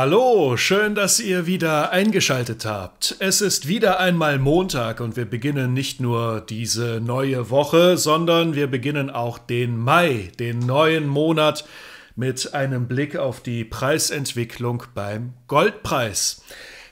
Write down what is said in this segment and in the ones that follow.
Hallo, schön, dass ihr wieder eingeschaltet habt. Es ist wieder einmal Montag und wir beginnen nicht nur diese neue Woche, sondern wir beginnen auch den Mai, den neuen Monat, mit einem Blick auf die Preisentwicklung beim Goldpreis.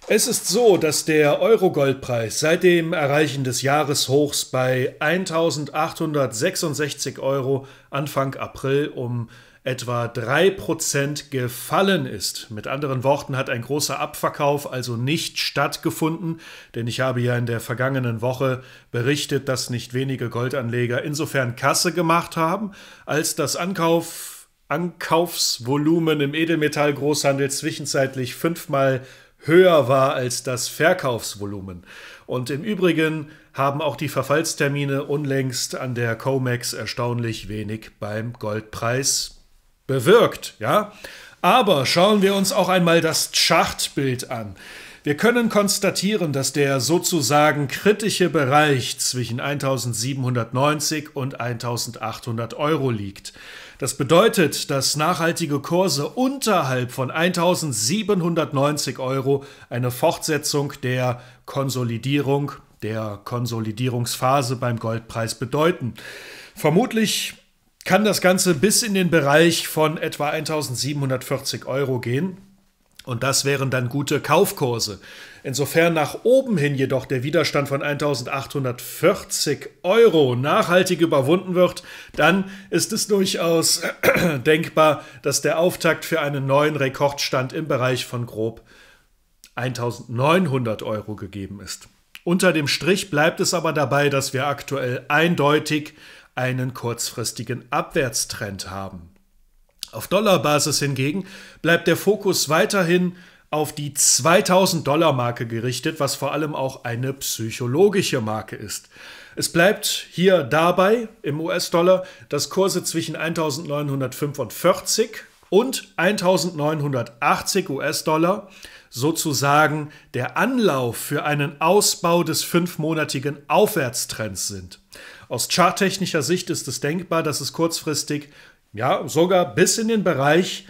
Es ist so, dass der Euro-Goldpreis seit dem Erreichen des Jahreshochs bei 1866 Euro Anfang April um etwa 3% gefallen ist. Mit anderen Worten hat ein großer Abverkauf also nicht stattgefunden, denn ich habe ja in der vergangenen Woche berichtet, dass nicht wenige Goldanleger insofern Kasse gemacht haben, als das Ankauf, Ankaufsvolumen im Edelmetallgroßhandel zwischenzeitlich fünfmal höher war als das Verkaufsvolumen. Und im Übrigen haben auch die Verfallstermine unlängst an der COMEX erstaunlich wenig beim Goldpreis bewirkt. Ja? Aber schauen wir uns auch einmal das Chartbild an. Wir können konstatieren, dass der sozusagen kritische Bereich zwischen 1790 und 1800 Euro liegt. Das bedeutet, dass nachhaltige Kurse unterhalb von 1790 Euro eine Fortsetzung der Konsolidierung, der Konsolidierungsphase beim Goldpreis bedeuten. Vermutlich kann das Ganze bis in den Bereich von etwa 1740 Euro gehen. Und das wären dann gute Kaufkurse. Insofern nach oben hin jedoch der Widerstand von 1840 Euro nachhaltig überwunden wird, dann ist es durchaus denkbar, dass der Auftakt für einen neuen Rekordstand im Bereich von grob 1900 Euro gegeben ist. Unter dem Strich bleibt es aber dabei, dass wir aktuell eindeutig einen kurzfristigen Abwärtstrend haben. Auf Dollarbasis hingegen bleibt der Fokus weiterhin auf die 2000 Dollar Marke gerichtet, was vor allem auch eine psychologische Marke ist. Es bleibt hier dabei im US-Dollar, dass Kurse zwischen 1945 und 1980 US-Dollar sozusagen der Anlauf für einen Ausbau des fünfmonatigen Aufwärtstrends sind. Aus charttechnischer Sicht ist es denkbar, dass es kurzfristig, ja, sogar bis in den Bereich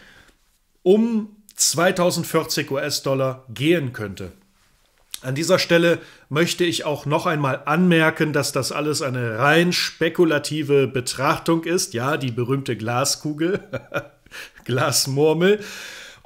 um 2040 US-Dollar gehen könnte. An dieser Stelle möchte ich auch noch einmal anmerken, dass das alles eine rein spekulative Betrachtung ist. Ja, die berühmte Glaskugel, Glasmurmel.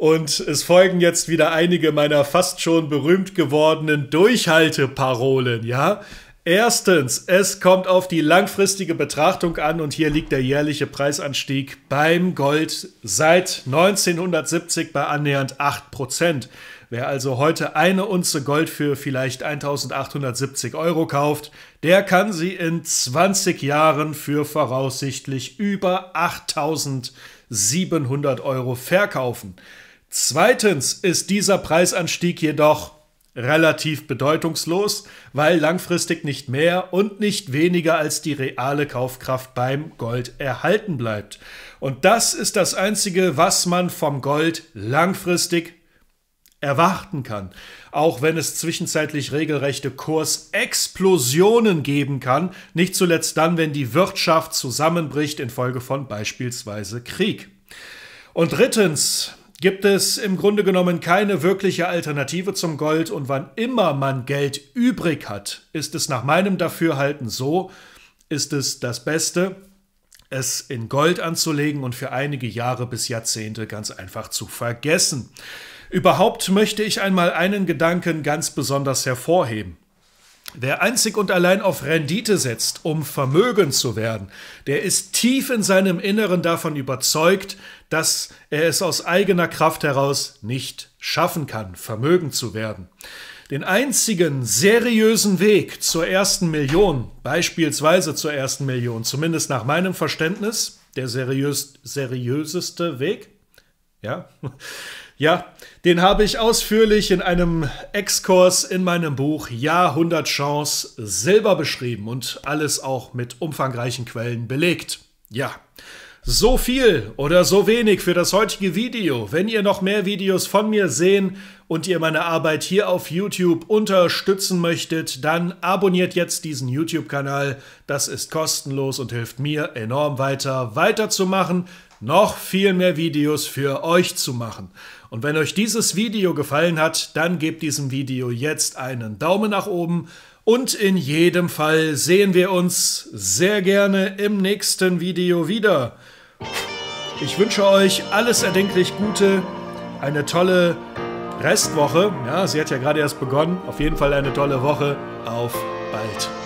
Und es folgen jetzt wieder einige meiner fast schon berühmt gewordenen Durchhalteparolen, ja? Erstens, es kommt auf die langfristige Betrachtung an und hier liegt der jährliche Preisanstieg beim Gold seit 1970 bei annähernd 8%. Wer also heute eine Unze Gold für vielleicht 1870 Euro kauft, der kann sie in 20 Jahren für voraussichtlich über 8700 Euro verkaufen. Zweitens ist dieser Preisanstieg jedoch relativ bedeutungslos, weil langfristig nicht mehr und nicht weniger als die reale Kaufkraft beim Gold erhalten bleibt. Und das ist das Einzige, was man vom Gold langfristig erwarten kann. Auch wenn es zwischenzeitlich regelrechte Kursexplosionen geben kann, nicht zuletzt dann, wenn die Wirtschaft zusammenbricht infolge von beispielsweise Krieg. Und drittens, gibt es im Grunde genommen keine wirkliche Alternative zum Gold und wann immer man Geld übrig hat, ist es nach meinem Dafürhalten so, ist es das Beste, es in Gold anzulegen und für einige Jahre bis Jahrzehnte ganz einfach zu vergessen. Überhaupt möchte ich einmal einen Gedanken ganz besonders hervorheben. Wer einzig und allein auf Rendite setzt, um vermögend zu werden, der ist tief in seinem Inneren davon überzeugt, dass er es aus eigener Kraft heraus nicht schaffen kann, vermögend zu werden. Den einzigen seriösen Weg zur ersten Million, beispielsweise zur ersten Million, zumindest nach meinem Verständnis, der seriös, seriöseste Weg, ja, ja, den habe ich ausführlich in einem Exkurs in meinem Buch Jahrhundert Chance selber beschrieben und alles auch mit umfangreichen Quellen belegt. Ja, so viel oder so wenig für das heutige Video. Wenn ihr noch mehr Videos von mir sehen und ihr meine Arbeit hier auf YouTube unterstützen möchtet, dann abonniert jetzt diesen YouTube-Kanal. Das ist kostenlos und hilft mir enorm weiter, weiterzumachen noch viel mehr Videos für euch zu machen. Und wenn euch dieses Video gefallen hat, dann gebt diesem Video jetzt einen Daumen nach oben und in jedem Fall sehen wir uns sehr gerne im nächsten Video wieder. Ich wünsche euch alles erdenklich Gute, eine tolle Restwoche. Ja, sie hat ja gerade erst begonnen. Auf jeden Fall eine tolle Woche. Auf bald.